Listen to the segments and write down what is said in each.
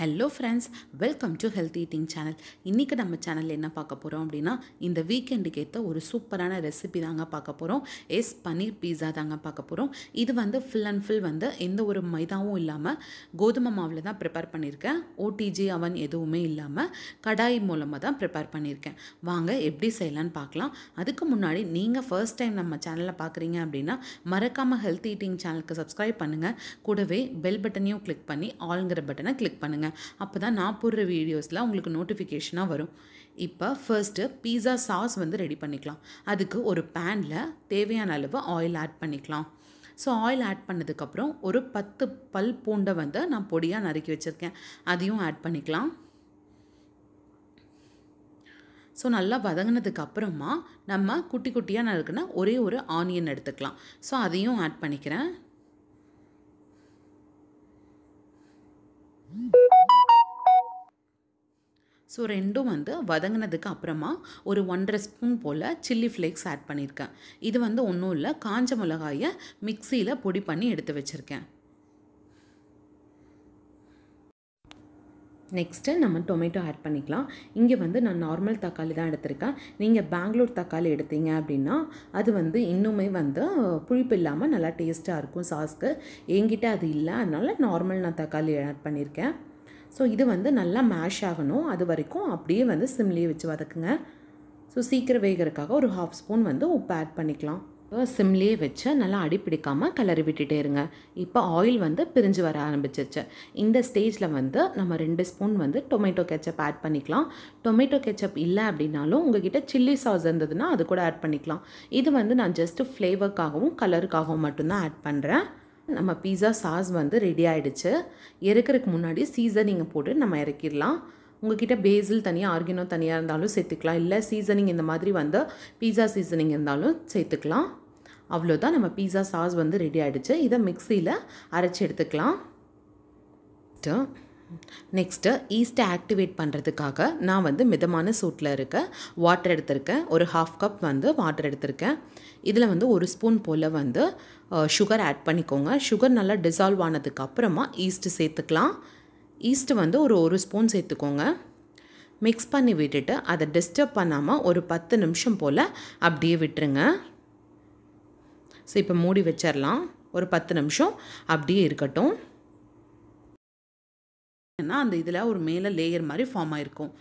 hello friends welcome to health eating channel இன்றைக்கி நம்ம சேனலில் என்ன பார்க்க போகிறோம் அப்படின்னா இந்த வீக்கெண்டுக்கு ஏற்ற ஒரு சூப்பரான ரெசிபி தாங்க பார்க்க போகிறோம் எஸ் பன்னீர் பீஸா தாங்க பார்க்க போகிறோம் இது வந்து ஃபுல் அண்ட் ஃபுல் வந்து எந்த ஒரு மைதாவும் இல்லாமல் கோதுமை மாவில் தான் ப்ரிப்பேர் பண்ணியிருக்கேன் ஓடிஜி அவன் எதுவுமே இல்லாமல் கடாய் மூலமாக தான் ப்ரிப்பேர் பண்ணியிருக்கேன் வாங்க எப்படி செய்யலான்னு பார்க்கலாம் அதுக்கு முன்னாடி நீங்கள் ஃபர்ஸ்ட் டைம் நம்ம சேனலில் பார்க்குறீங்க அப்படின்னா மறக்காமல் ஹெல்த் ஈட்டிங் சேனலுக்கு சப்ஸ்கிரைப் பண்ணுங்கள் கூடவே பெல் பட்டனையும் கிளிக் பண்ணி ஆளுங்கிற பட்டனை கிளிக் பண்ணுங்கள் அப்போ தான் நான் போடுற வீடியோஸில் உங்களுக்கு நோட்டிஃபிகேஷனாக வரும் இப்போ ஃபர்ஸ்ட்டு பீஸா சாஸ் வந்து ரெடி பண்ணிக்கலாம் அதுக்கு ஒரு பேனில் தேவையான அளவு ஆயில் ஆட் பண்ணிக்கலாம் ஸோ ஆயில் ஆட் பண்ணதுக்கப்புறம் ஒரு பத்து பல் பூண்டை வந்து நான் பொடியாக நறுக்கி வச்சுருக்கேன் அதையும் ஆட் பண்ணிக்கலாம் ஸோ நல்லா வதங்கினதுக்கப்புறமா நம்ம குட்டி குட்டியாக நறுக்கின ஒரே ஒரு ஆனியன் எடுத்துக்கலாம் ஸோ அதையும் ஆட் பண்ணிக்கிறேன் ஸோ ரெண்டும் வந்து வதங்கினதுக்கு அப்புறமா ஒரு ஒன்றரை ஸ்பூன் போல் சில்லி ஃப்ளேக்ஸ் ஆட் பண்ணியிருக்கேன் இது வந்து ஒன்றும் இல்லை காஞ்ச மிளகாயை மிக்சியில் பொடி பண்ணி எடுத்து வச்சுருக்கேன் நெக்ஸ்ட்டு நம்ம டொமேட்டோ ஆட் பண்ணிக்கலாம் இங்கே வந்து நான் நார்மல் தக்காளி தான் எடுத்திருக்கேன் நீங்கள் பெங்களூர் தக்காளி எடுத்தீங்க அப்படின்னா அது வந்து இன்னுமே வந்து புளிப்பு இல்லாமல் நல்லா டேஸ்ட்டாக இருக்கும் சாஸ்க்கு என்கிட்ட அது இல்லை அதனால் நார்மல் நான் தக்காளி ஆட் பண்ணியிருக்கேன் ஸோ இது வந்து நல்லா மேஷ் ஆகணும் அது வரைக்கும் அப்படியே வந்து சிம்லேயே வச்சு வதக்குங்க ஸோ சீக்கிரம் வேகிறதுக்காக ஒரு ஹாஃப் ஸ்பூன் வந்து உப்பு ஆட் பண்ணிக்கலாம் சிம்லேயே வச்சு நல்லா அடி பிடிக்காமல் கிளறி விட்டுட்டே இருங்க இப்போ ஆயில் வந்து பிரிஞ்சு வர ஆரம்பிச்சிச்சு இந்த ஸ்டேஜில் வந்து நம்ம ரெண்டு ஸ்பூன் வந்து டொமேட்டோ கெச்சப் ஆட் பண்ணிக்கலாம் டொமேட்டோ கெச்சப் இல்லை அப்படின்னாலும் உங்ககிட்ட சில்லி சாஸ் இருந்ததுன்னா அது கூட ஆட் பண்ணிக்கலாம் இது வந்து நான் ஜஸ்ட்டு ஃப்ளேவர்க்காகவும் கலருக்காகவும் மட்டும்தான் ஆட் பண்ணுறேன் நம்ம பீஸா சாஸ் வந்து ரெடி ஆகிடுச்சு இறக்குறதுக்கு முன்னாடி சீசனிங்கை போட்டு நம்ம இறக்கிடலாம் உங்ககிட்ட பேசில் தனியாக ஆர்கினோ தனியாக இருந்தாலும் சேர்த்துக்கலாம் இல்லை சீசனிங் இந்த மாதிரி வந்து பீஸா சீசனிங் இருந்தாலும் சேர்த்துக்கலாம் அவ்வளோதான் நம்ம பீஸா சாஸ் வந்து ரெடி ஆகிடுச்சு இதை மிக்சியில் அரைச்சி எடுத்துக்கலாம் நெக்ஸ்ட்டு ஈஸ்ட்டை ஆக்டிவேட் பண்ணுறதுக்காக நான் வந்து மிதமான சூட்டில் இருக்க வாட்டர் எடுத்திருக்கேன் ஒரு ஹாஃப் கப் வந்து வாட்டர் எடுத்திருக்கேன் இதில் வந்து ஒரு ஸ்பூன் போல் வந்து சுகர் ஆட் பண்ணிக்கோங்க சுகர் நல்லா டிசால்வ் ஆனதுக்கப்புறமா ஈஸ்ட்டு சேர்த்துக்கலாம் ஈஸ்ட்டு வந்து ஒரு ஒரு ஸ்பூன் சேர்த்துக்கோங்க மிக்ஸ் பண்ணி விட்டுட்டு அதை டிஸ்டர்ப் பண்ணாமல் ஒரு பத்து நிமிஷம் போல் அப்படியே விட்டுருங்க ஸோ இப்போ மூடி வச்சிடலாம் ஒரு பத்து நிமிஷம் அப்படியே இருக்கட்டும் ஏன்னா அந்த இதில் ஒரு மேலே லேயர் மாதிரி ஃபார்ம் ஆகிருக்கும்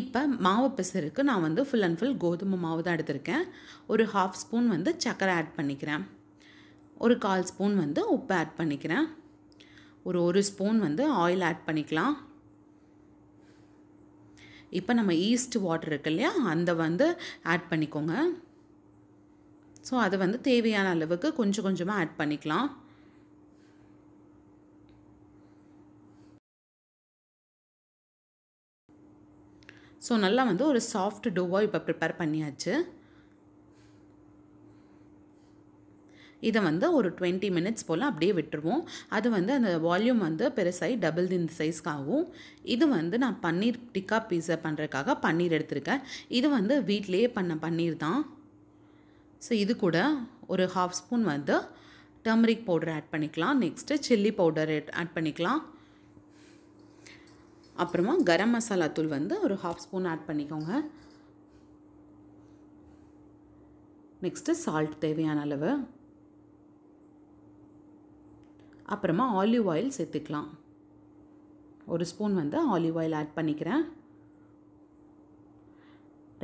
இப்போ மாவு பிசருக்கு நான் வந்து ஃபுல் அண்ட் ஃபுல் கோதுமை மாவு தான் எடுத்திருக்கேன் ஒரு ஹாஃப் ஸ்பூன் வந்து சக்கரை ஆட் பண்ணிக்கிறேன் ஒரு கால் ஸ்பூன் வந்து உப்பு ஆட் பண்ணிக்கிறேன் ஒரு ஒரு ஸ்பூன் வந்து ஆயில் ஆட் பண்ணிக்கலாம் இப்போ நம்ம ஈஸ்ட் வாட்டர் இருக்கு இல்லையா அந்த வந்து ஆட் பண்ணிக்கோங்க ஸோ அதை வந்து தேவையான அளவுக்கு கொஞ்சம் கொஞ்சமாக ஆட் பண்ணிக்கலாம் ஸோ நல்லா வந்து ஒரு சாஃப்ட் டோவாக இப்போ ப்ரிப்பேர் பண்ணியாச்சு இதை வந்து ஒரு டுவெண்ட்டி மினிட்ஸ் போல் அப்படியே விட்டுருவோம் அது வந்து அந்த வால்யூம் வந்து பெருசாகி டபுள் இந்த சைஸ்க்கு ஆகும் இது வந்து நான் பன்னீர் டிக்கா பீஸா பண்ணுறதுக்காக பன்னீர் எடுத்திருக்கேன் இது வந்து வீட்டிலேயே பண்ண பன்னீர் தான் ஸோ இது கூட ஒரு ஹாஃப் ஸ்பூன் வந்து டர்மரிக் பவுடர் ஆட் பண்ணிக்கலாம் நெக்ஸ்ட்டு சில்லி பவுடர் ஆட் பண்ணிக்கலாம் அப்புறமா கரம் மசாலா தூள் வந்து ஒரு ஹாஃப் ஸ்பூன் ஆட் பண்ணிக்கோங்க நெக்ஸ்ட்டு சால்ட் தேவையான அளவு அப்புறமா ஆலிவ் ஆயில் சேர்த்துக்கலாம் ஒரு ஸ்பூன் வந்து ஆலிவ் ஆயில் ஆட் பண்ணிக்கிறேன்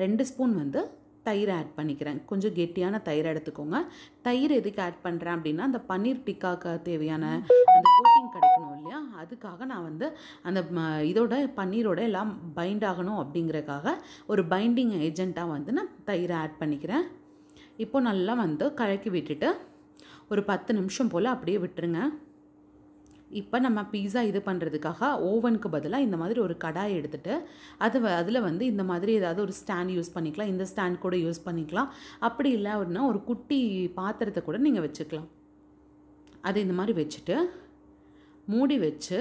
ரெண்டு ஸ்பூன் வந்து தயிர் ஆட் பண்ணிக்கிறேன் கொஞ்சம் கெட்டியான தயிர் எடுத்துக்கோங்க தயிர் எதுக்கு ஆட் பண்ணுறேன் அப்படின்னா அந்த பன்னீர் டிக்காக்கு தேவையான அந்த கோட்டிங் கிடைக்கணும் இல்லையா அதுக்காக நான் வந்து அந்த இதோட பன்னீரோட எல்லாம் பைண்ட் ஆகணும் அப்படிங்கிறக்காக ஒரு பைண்டிங் ஏஜெண்ட்டாக வந்து நான் தயிரை ஆட் பண்ணிக்கிறேன் இப்போ நல்லா வந்து கலக்கி விட்டுட்டு ஒரு பத்து நிமிஷம் போல் அப்படியே விட்டுருங்க இப்போ நம்ம பீஸா இது பண்ணுறதுக்காக ஓவனுக்கு பதிலாக இந்த மாதிரி ஒரு கடாய் எடுத்துகிட்டு அது அதில் வந்து இந்த மாதிரி ஏதாவது ஒரு ஸ்டாண்ட் யூஸ் பண்ணிக்கலாம் இந்த ஸ்டாண்ட் கூட யூஸ் பண்ணிக்கலாம் அப்படி இல்லை அப்படின்னா ஒரு குட்டி பாத்திரத்தை கூட நீங்கள் வச்சுக்கலாம் அது இந்த மாதிரி வச்சுட்டு மூடி வச்சு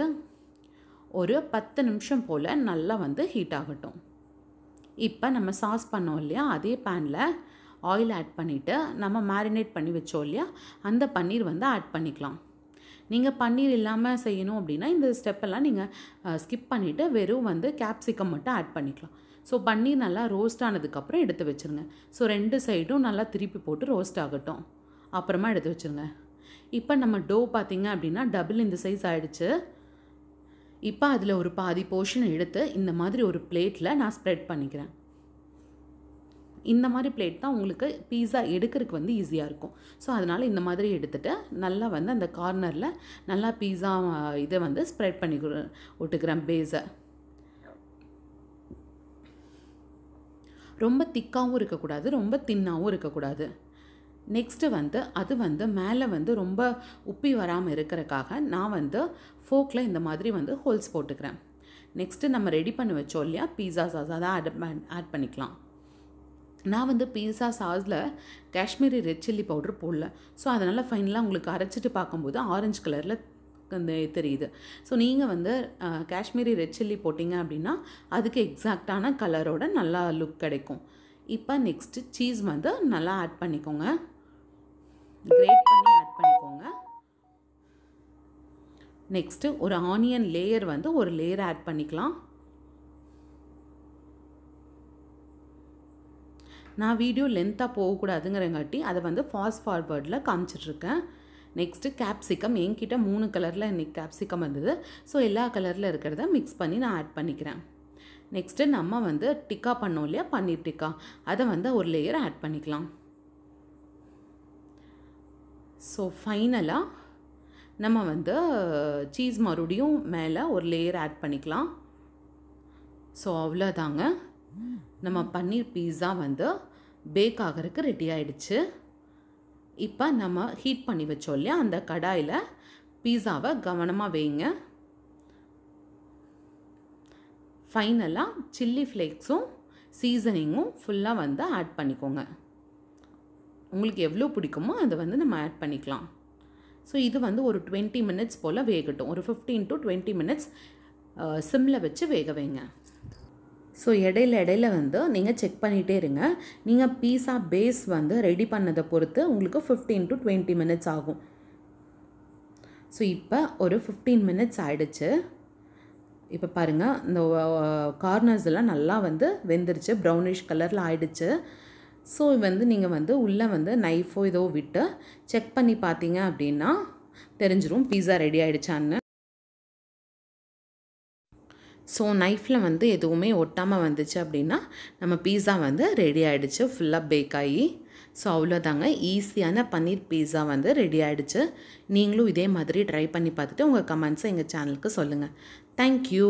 ஒரு பத்து நிமிஷம் போல் நல்லா வந்து ஹீட் ஆகட்டும் இப்போ நம்ம சாஸ் பண்ணோம் இல்லையா அதே பேனில் ஆயில் ஆட் பண்ணிவிட்டு நம்ம மேரினேட் பண்ணி வச்சோம் இல்லையா அந்த பன்னீர் வந்து ஆட் பண்ணிக்கலாம் நீங்கள் பன்னீர் இல்லாமல் செய்யணும் அப்படின்னா இந்த ஸ்டெப்பெல்லாம் நீங்கள் ஸ்கிப் பண்ணிவிட்டு வெறும் வந்து கேப்சிகம் மட்டும் ஆட் பண்ணிக்கலாம் ஸோ பன்னீர் நல்லா ரோஸ்ட் ஆனதுக்கப்புறம் எடுத்து வச்சுருங்க ஸோ ரெண்டு சைடும் நல்லா திருப்பி போட்டு ரோஸ்ட் ஆகட்டும் அப்புறமா எடுத்து வச்சுருங்க இப்போ நம்ம டோ பார்த்திங்க அப்படின்னா டபுள் இந்த சைஸ் ஆகிடுச்சு இப்போ அதில் ஒரு பாதி போர்ஷன் எடுத்து இந்த மாதிரி ஒரு பிளேட்டில் நான் ஸ்ப்ரெட் பண்ணிக்கிறேன் இந்த மாதிரி பிளேட் தான் உங்களுக்கு பீஸா எடுக்கிறதுக்கு வந்து ஈஸியாக இருக்கும் ஸோ அதனால் இந்த மாதிரி எடுத்துகிட்டு நல்லா வந்து அந்த கார்னரில் நல்லா பீஸா இதை வந்து ஸ்ப்ரெட் பண்ணி விட்டுக்கிறேன் பேஸை ரொம்ப திக்காகவும் இருக்கக்கூடாது ரொம்ப தின்னாகவும் இருக்கக்கூடாது நெக்ஸ்ட்டு வந்து அது வந்து மேலே வந்து ரொம்ப உப்பி வராமல் இருக்கிறக்காக நான் வந்து ஃபோக்கில் இந்த மாதிரி வந்து ஹோல்ஸ் போட்டுக்கிறேன் நெக்ஸ்ட்டு நம்ம ரெடி பண்ணி வச்சோம் இல்லையா பீஸா சாஸ் அதை ஆட் ஆட் பண்ணிக்கலாம் நான் வந்து பீஸா சாஸில் காஷ்மீரி ரெட் சில்லி பவுடர் போடல ஸோ அதனால் ஃபைனலாக உங்களுக்கு அரைச்சிட்டு பார்க்கும்போது ஆரஞ்சு கலரில் அந்த தெரியுது ஸோ நீங்கள் வந்து காஷ்மீரி ரெட் சில்லி போட்டிங்க அப்படின்னா அதுக்கு எக்ஸாக்டான கலரோட நல்லா லுக் கிடைக்கும் இப்போ நெக்ஸ்ட்டு சீஸ் வந்து நல்லா ஆட் பண்ணிக்கோங்க கிரேட் பண்ணி ஆட் பண்ணிக்கோங்க நெக்ஸ்ட்டு ஒரு ஆனியன் லேயர் வந்து ஒரு லேயர் ஆட் பண்ணிக்கலாம் நான் வீடியோ லென்த்தாக போகக்கூடாதுங்கிறங்காட்டி அதை வந்து ஃபாஸ்ட் ஃபார்வேர்டில் காமிச்சிட்ருக்கேன் நெக்ஸ்ட்டு கேப்சிகம் என்கிட்ட மூணு கலரில் இன்றைக்கி கேப்சிகம் வந்தது ஸோ எல்லா கலரில் இருக்கிறத மிக்ஸ் பண்ணி நான் ஆட் பண்ணிக்கிறேன் நெக்ஸ்ட்டு நம்ம வந்து டிக்கா பண்ணோம் இல்லையா பன்னீர் டிக்கா அதை வந்து ஒரு லேயர் ஆட் பண்ணிக்கலாம் ஸோ ஃபைனலாக நம்ம வந்து சீஸ் மறுபடியும் மேலே ஒரு லேயர் ஆட் பண்ணிக்கலாம் ஸோ அவ்வளோதாங்க நம்ம பன்னீர் பீஸா வந்து பேக் ஆகிறதுக்கு ரெடி ஆகிடுச்சு இப்போ நம்ம ஹீட் பண்ணி வச்சோம் இல்லையா அந்த கடாயில் பீஸாவை கவனமாக வைங்க ஃபைனலாக சில்லி ஃப்ளேக்ஸும் சீசனிங்கும் ஃபுல்லாக வந்து ஆட் பண்ணிக்கோங்க உங்களுக்கு எவ்வளோ பிடிக்குமோ அதை வந்து நம்ம ஆட் பண்ணிக்கலாம் ஸோ இது வந்து ஒரு டுவெண்ட்டி மினிட்ஸ் போல் வேகட்டும் ஒரு ஃபிஃப்டீன் டு டுவெண்ட்டி மினிட்ஸ் சிம்மில் வச்சு வேக வைங்க ஸோ இடையில இடையில வந்து நீங்கள் செக் பண்ணிகிட்டே இருங்க நீங்கள் பீஸா பேஸ் வந்து ரெடி பண்ணதை பொறுத்து உங்களுக்கு ஃபிஃப்டீன் டு டுவெண்ட்டி மினிட்ஸ் ஆகும் ஸோ இப்போ ஒரு ஃபிஃப்டீன் மினிட்ஸ் ஆகிடுச்சு இப்போ பாருங்கள் இந்த கார்னர்ஸ் எல்லாம் நல்லா வந்து வெந்துருச்சு ப்ரௌனிஷ் கலரில் ஆயிடுச்சு ஸோ வந்து நீங்கள் வந்து உள்ளே வந்து நைஃபோ ஏதோ விட்டு செக் பண்ணி பார்த்தீங்க அப்படின்னா தெரிஞ்சிடும் பீஸா ரெடி ஆகிடுச்சான்னு ஸோ நைஃப்பில் வந்து எதுவுமே ஒட்டாமல் வந்துச்சு அப்படின்னா நம்ம பீஸா வந்து ரெடி ஆகிடுச்சு ஃபுல்லாக பேக் ஆகி ஸோ அவ்வளோதாங்க ஈஸியான பன்னீர் பீஸா வந்து ரெடி ஆகிடுச்சு நீங்களும் இதே மாதிரி ட்ரை பண்ணி பார்த்துட்டு உங்கள் கமெண்ட்ஸை எங்கள் சேனலுக்கு சொல்லுங்கள் தேங்க்யூ